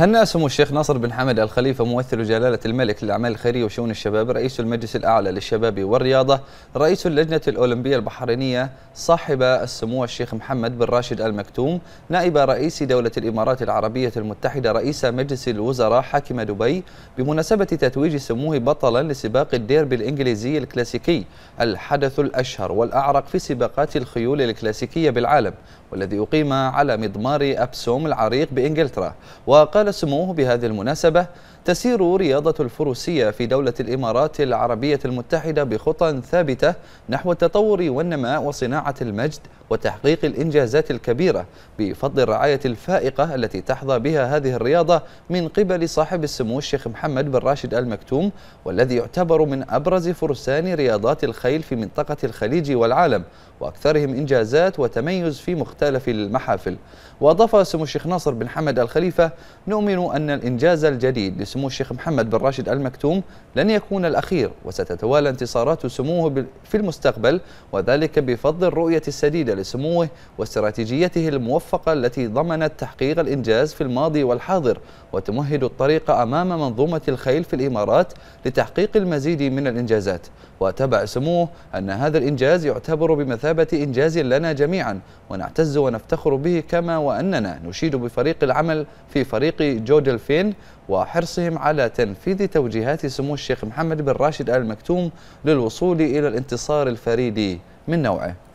هنأ سمو الشيخ ناصر بن حمد الخليفة ممثل جلالة الملك للأعمال الخيرية وشؤون الشباب رئيس المجلس الأعلى للشباب والرياضة رئيس اللجنة الأولمبية البحرينية صاحب السمو الشيخ محمد بن راشد المكتوم نائب رئيس دولة الإمارات العربية المتحدة رئيس مجلس الوزراء حاكم دبي بمناسبة تتويج سموه بطلا لسباق الديربي الإنجليزي الكلاسيكي الحدث الأشهر والأعرق في سباقات الخيول الكلاسيكية بالعالم والذي أقيم على مضمار أبسوم العريق بإنجلترا وقال سموه بهذه المناسبة تسير رياضة الفروسية في دولة الإمارات العربية المتحدة بخطى ثابتة نحو التطور والنماء وصناعة المجد وتحقيق الإنجازات الكبيرة بفضل الرعاية الفائقة التي تحظى بها هذه الرياضة من قبل صاحب السمو الشيخ محمد بن راشد المكتوم والذي يعتبر من أبرز فرسان رياضات الخيل في منطقة الخليج والعالم وأكثرهم إنجازات وتميز في مختلف المحافل وأضاف سمو الشيخ ناصر بن حمد الخليفة نؤمن أن الإنجاز الجديد لسمو سمو الشيخ محمد بن راشد المكتوم لن يكون الأخير وستتوالى انتصارات سموه في المستقبل وذلك بفضل الرؤية السديدة لسموه واستراتيجيته الموفقة التي ضمنت تحقيق الإنجاز في الماضي والحاضر وتمهد الطريق أمام منظومة الخيل في الإمارات لتحقيق المزيد من الإنجازات وتبع سموه أن هذا الإنجاز يعتبر بمثابة إنجاز لنا جميعا ونعتز ونفتخر به كما وأننا نشيد بفريق العمل في فريق جودلفين وحرصهم على تنفيذ توجيهات سمو الشيخ محمد بن راشد آل مكتوم للوصول إلى الانتصار الفريد من نوعه